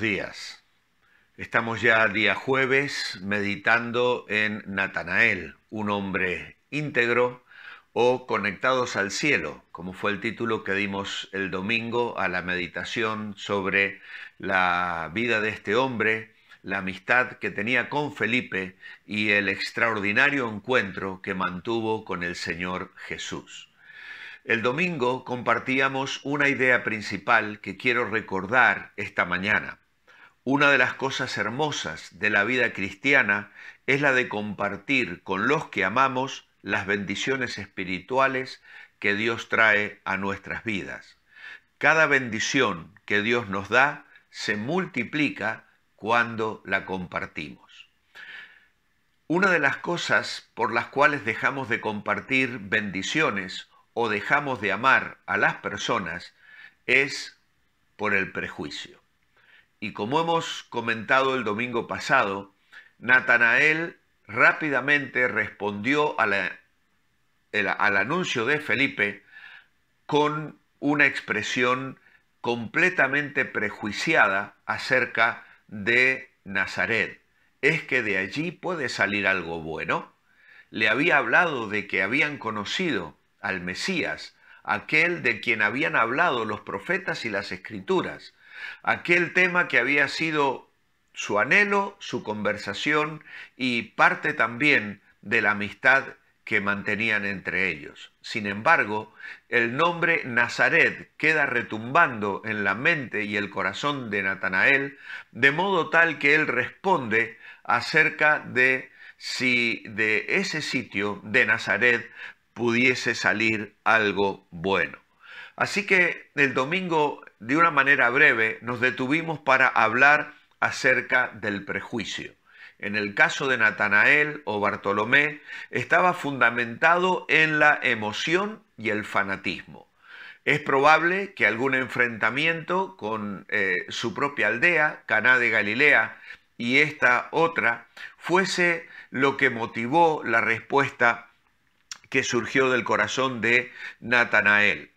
días. Estamos ya día jueves meditando en Natanael, un hombre íntegro o conectados al cielo, como fue el título que dimos el domingo a la meditación sobre la vida de este hombre, la amistad que tenía con Felipe y el extraordinario encuentro que mantuvo con el Señor Jesús. El domingo compartíamos una idea principal que quiero recordar esta mañana. Una de las cosas hermosas de la vida cristiana es la de compartir con los que amamos las bendiciones espirituales que Dios trae a nuestras vidas. Cada bendición que Dios nos da se multiplica cuando la compartimos. Una de las cosas por las cuales dejamos de compartir bendiciones o dejamos de amar a las personas es por el prejuicio. Y como hemos comentado el domingo pasado, Natanael rápidamente respondió al anuncio de Felipe con una expresión completamente prejuiciada acerca de Nazaret. ¿Es que de allí puede salir algo bueno? Le había hablado de que habían conocido al Mesías, aquel de quien habían hablado los profetas y las escrituras, aquel tema que había sido su anhelo, su conversación y parte también de la amistad que mantenían entre ellos. Sin embargo, el nombre Nazaret queda retumbando en la mente y el corazón de Natanael, de modo tal que él responde acerca de si de ese sitio de Nazaret pudiese salir algo bueno. Así que el domingo de una manera breve, nos detuvimos para hablar acerca del prejuicio. En el caso de Natanael o Bartolomé, estaba fundamentado en la emoción y el fanatismo. Es probable que algún enfrentamiento con eh, su propia aldea, Caná de Galilea, y esta otra, fuese lo que motivó la respuesta que surgió del corazón de Natanael.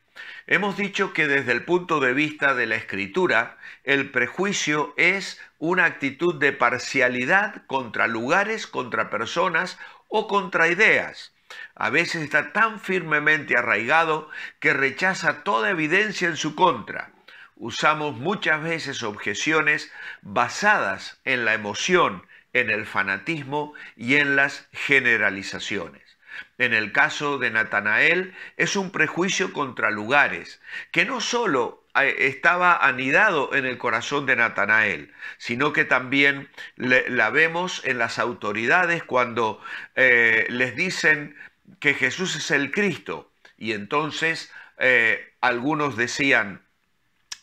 Hemos dicho que desde el punto de vista de la escritura, el prejuicio es una actitud de parcialidad contra lugares, contra personas o contra ideas. A veces está tan firmemente arraigado que rechaza toda evidencia en su contra. Usamos muchas veces objeciones basadas en la emoción, en el fanatismo y en las generalizaciones en el caso de Natanael, es un prejuicio contra lugares, que no solo eh, estaba anidado en el corazón de Natanael, sino que también la vemos en las autoridades cuando eh, les dicen que Jesús es el Cristo. Y entonces eh, algunos decían,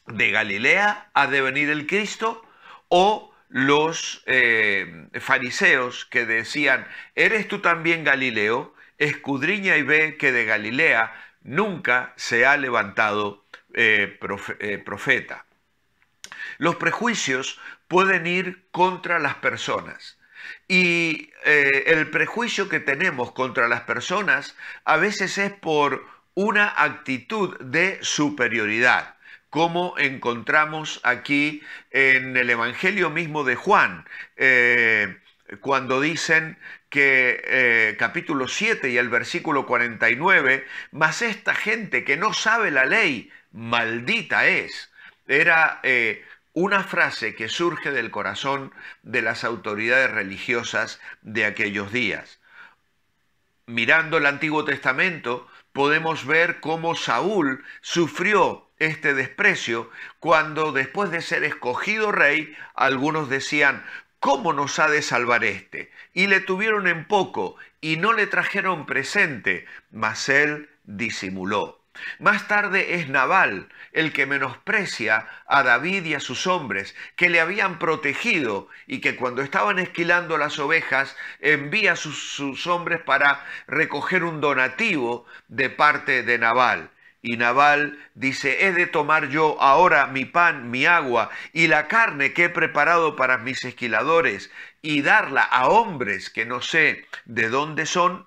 de Galilea ha de venir el Cristo, o los fariseos que decían, ¿eres tú también Galileo? escudriña y ve que de Galilea nunca se ha levantado eh, eh, profeta. Los prejuicios pueden ir contra las personas. Y eh, el prejuicio que tenemos contra las personas a veces es por una actitud de superioridad como encontramos aquí en el Evangelio mismo de Juan cuando dicen que eh, capítulo 7 y el versículo 49, mas esta gente que no sabe la ley, maldita es. Era eh, una frase que surge del corazón de las autoridades religiosas de aquellos días. Mirando el Antiguo Testamento, podemos ver cómo Saúl sufrió este desprecio cuando después de ser escogido rey, algunos decían, ¿cómo nos ha de salvar este? Y le tuvieron en poco y no le trajeron presente, mas él disimuló. Más tarde es Naval el que menosprecia a David y a sus hombres, que le habían protegido y que cuando estaban esquilando las ovejas envía a sus, hombres para recoger un donativo de parte de Naval. Y Nabal dice, he de tomar yo ahora mi pan, mi agua y la carne que he preparado para mis esquiladores y darla a hombres que no sé de dónde son.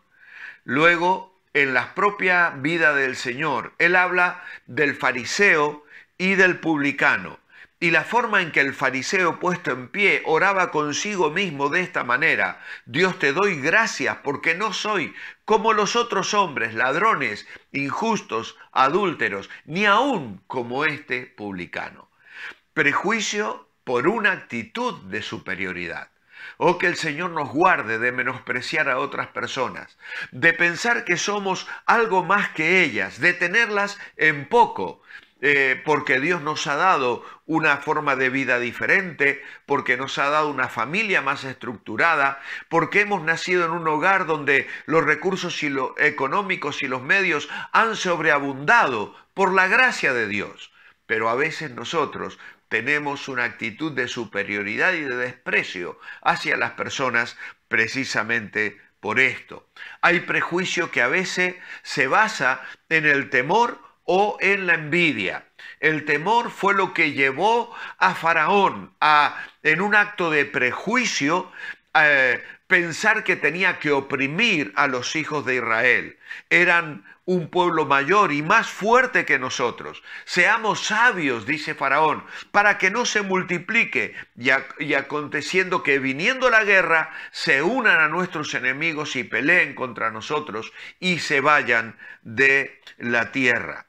Luego, en la propia vida del Señor, él habla del fariseo y del publicano. Y la forma en que el fariseo puesto en pie oraba consigo mismo de esta manera, Dios te doy gracias porque no soy como los otros hombres, ladrones, injustos, adúlteros, ni aún como este publicano. Prejuicio por una actitud de superioridad. O oh, que el Señor nos guarde de menospreciar a otras personas, de pensar que somos algo más que ellas, de tenerlas en poco, eh, porque Dios nos ha dado una forma de vida diferente, porque nos ha dado una familia más estructurada, porque hemos nacido en un hogar donde los recursos económicos y los medios han sobreabundado por la gracia de Dios. Pero a veces nosotros tenemos una actitud de superioridad y de desprecio hacia las personas precisamente por esto. Hay prejuicio que a veces se basa en el temor o en la envidia. El temor fue lo que llevó a Faraón a, en un acto de prejuicio, a eh, pensar que tenía que oprimir a los hijos de Israel. Eran un pueblo mayor y más fuerte que nosotros. Seamos sabios, dice Faraón, para que no se multiplique y, aconteciendo que viniendo la guerra, se unan a nuestros enemigos y peleen contra nosotros y se vayan de la tierra.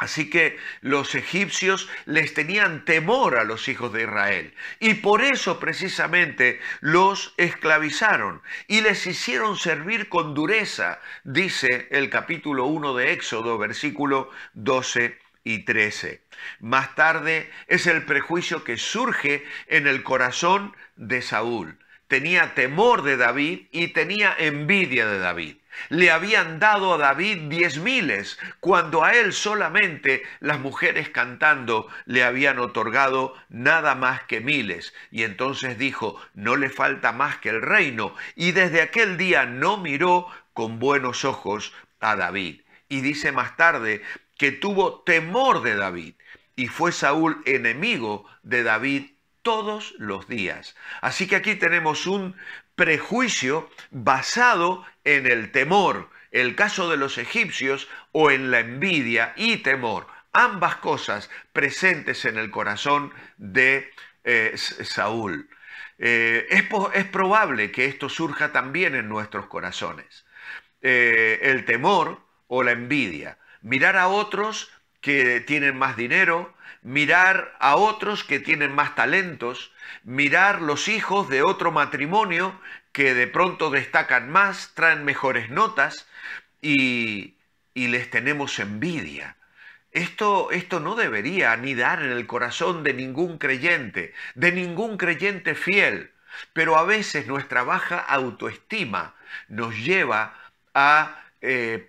Así que los egipcios les tenían temor a los hijos de Israel y por eso precisamente los esclavizaron y les hicieron servir con dureza, dice el capítulo 1 de Éxodo, versículo 12 y 13. Más tarde es el prejuicio que surge en el corazón de Saúl. Tenía temor de David y tenía envidia de David. Le habían dado a David diez miles, cuando a él solamente las mujeres cantando le habían otorgado nada más que miles. Y entonces dijo, no le falta más que el reino. Y desde aquel día no miró con buenos ojos a David. Y dice más tarde que tuvo temor de David. Y fue Saúl enemigo de David todos los días. Así que aquí tenemos un prejuicio basado en el temor, el caso de los egipcios, o en la envidia y temor, ambas cosas presentes en el corazón de eh, Saúl. Eh, es, probable que esto surja también en nuestros corazones. Eh, el temor o la envidia. Mirar a otros que tienen más dinero, mirar a otros que tienen más talentos, mirar los hijos de otro matrimonio que de pronto destacan más, traen mejores notas y, les tenemos envidia. Esto, esto no debería anidar en el corazón de ningún creyente, de ningún creyente fiel, pero a veces nuestra baja autoestima nos lleva a eh,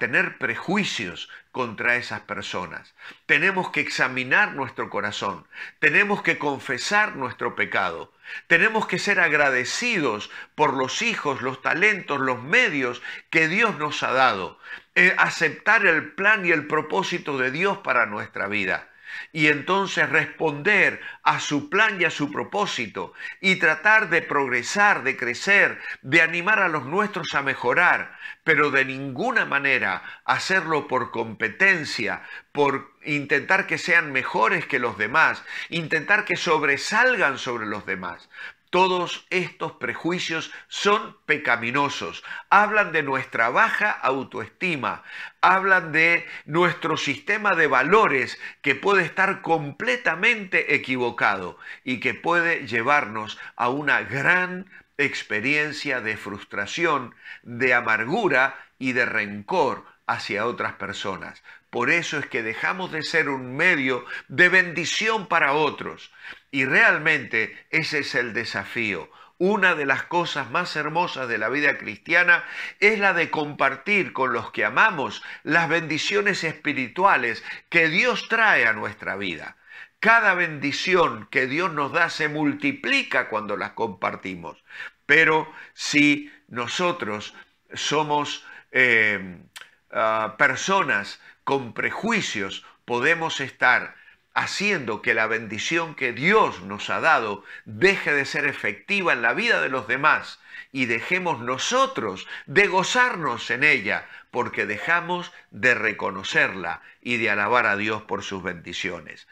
tener prejuicios, contra esas personas. Tenemos que examinar nuestro corazón, tenemos que confesar nuestro pecado, tenemos que ser agradecidos por los hijos, los talentos, los medios que Dios nos ha dado, eh, aceptar el plan y el propósito de Dios para nuestra vida y entonces responder a su plan y a su propósito y tratar de progresar, de crecer, de animar a los nuestros a mejorar, pero de ninguna manera hacerlo por competencia, por intentar que sean mejores que los demás, intentar que sobresalgan sobre los demás, todos estos prejuicios son pecaminosos, hablan de nuestra baja autoestima, hablan de nuestro sistema de valores que puede estar completamente equivocado y que puede llevarnos a una gran experiencia de frustración, de amargura y de rencor hacia otras personas. Por eso es que dejamos de ser un medio de bendición para otros. Y realmente ese es el desafío. Una de las cosas más hermosas de la vida cristiana es la de compartir con los que amamos las bendiciones espirituales que Dios trae a nuestra vida. Cada bendición que Dios nos da se multiplica cuando las compartimos. Pero si nosotros somos... Eh, Ah, personas con prejuicios podemos estar haciendo que la bendición que Dios nos ha dado deje de ser efectiva en la vida de los demás y dejemos nosotros de gozarnos en ella, porque dejamos de reconocerla y de alabar a Dios por sus bendiciones.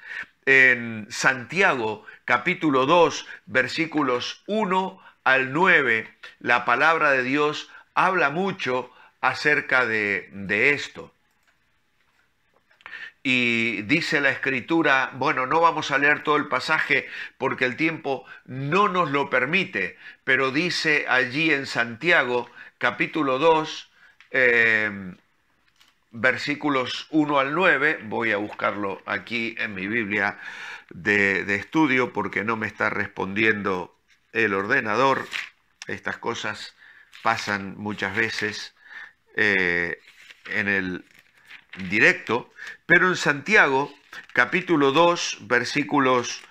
En Santiago capítulo 2 versículos 1 al 9, la palabra de Dios habla mucho acerca de, esto. Y dice la escritura, bueno, no vamos a leer todo el pasaje porque el tiempo no nos lo permite, pero dice allí en Santiago capítulo 2, eh, versículos 1 al 9, voy a buscarlo aquí en mi Biblia de estudio porque no me está respondiendo el ordenador, estas cosas pasan muchas veces. Eh, en el directo, pero en Santiago, capítulo 2, versículos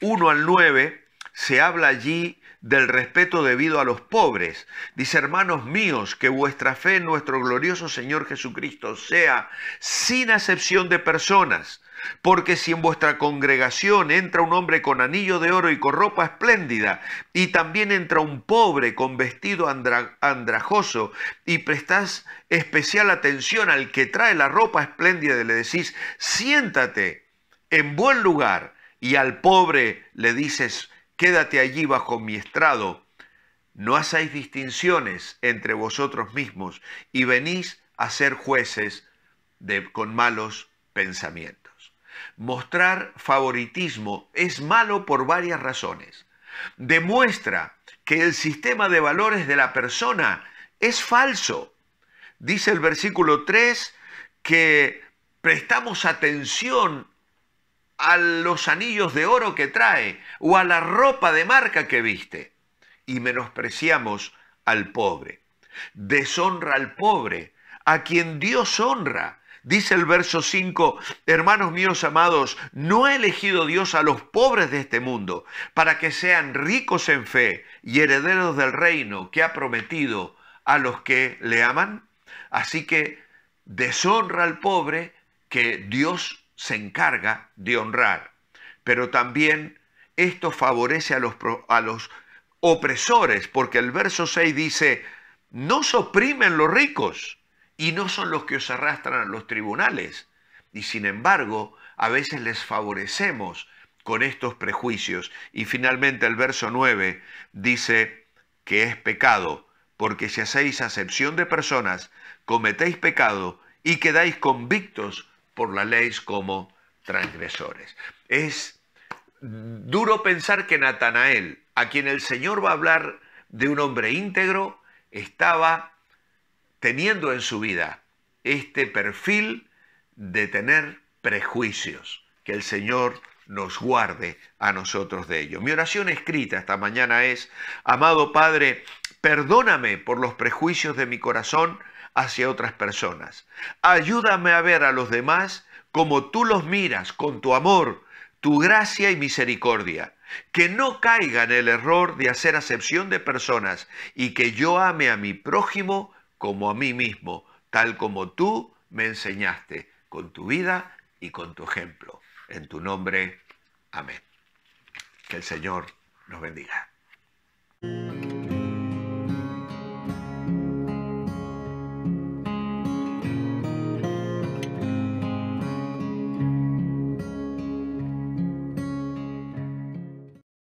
1 al 9, se habla allí del respeto debido a los pobres. Dice, hermanos míos, que vuestra fe en nuestro glorioso Señor Jesucristo sea sin acepción de personas. Porque si en vuestra congregación entra un hombre con anillo de oro y con ropa espléndida, y también entra un pobre con vestido andrajoso, y prestás especial atención al que trae la ropa espléndida y le decís, siéntate en buen lugar, y al pobre le dices, quédate allí bajo mi estrado, no hacéis distinciones entre vosotros mismos y venís a ser jueces de, con malos pensamientos. Mostrar favoritismo es malo por varias razones. Demuestra que el sistema de valores de la persona es falso. Dice el versículo 3 que prestamos atención a los anillos de oro que trae o a la ropa de marca que viste y menospreciamos al pobre. Deshonra al pobre, a quien Dios honra. Dice el verso 5, hermanos míos amados, no ha elegido Dios a los pobres de este mundo para que sean ricos en fe y herederos del reino que ha prometido a los que le aman. Así que deshonra al pobre que Dios se encarga de honrar. Pero también esto favorece a los, a los opresores, porque el verso 6 dice, no se oprimen los ricos y no son los que os arrastran a los tribunales. Y sin embargo, a veces les favorecemos con estos prejuicios. Y finalmente el verso 9 dice que es pecado, porque si hacéis acepción de personas, cometéis pecado y quedáis convictos por la ley como transgresores. Es duro pensar que Natanael, a quien el Señor va a hablar de un hombre íntegro, estaba teniendo en su vida este perfil de tener prejuicios. Que el Señor nos guarde a nosotros de ello. Mi oración escrita esta mañana es, amado Padre, perdóname por los prejuicios de mi corazón hacia otras personas. Ayúdame a ver a los demás como tú los miras, con tu amor, tu gracia y misericordia. Que no caiga en el error de hacer acepción de personas y que yo ame a mi prójimo como a mí mismo, tal como tú me enseñaste, con tu vida y con tu ejemplo. En tu nombre, amén. Que el Señor nos bendiga.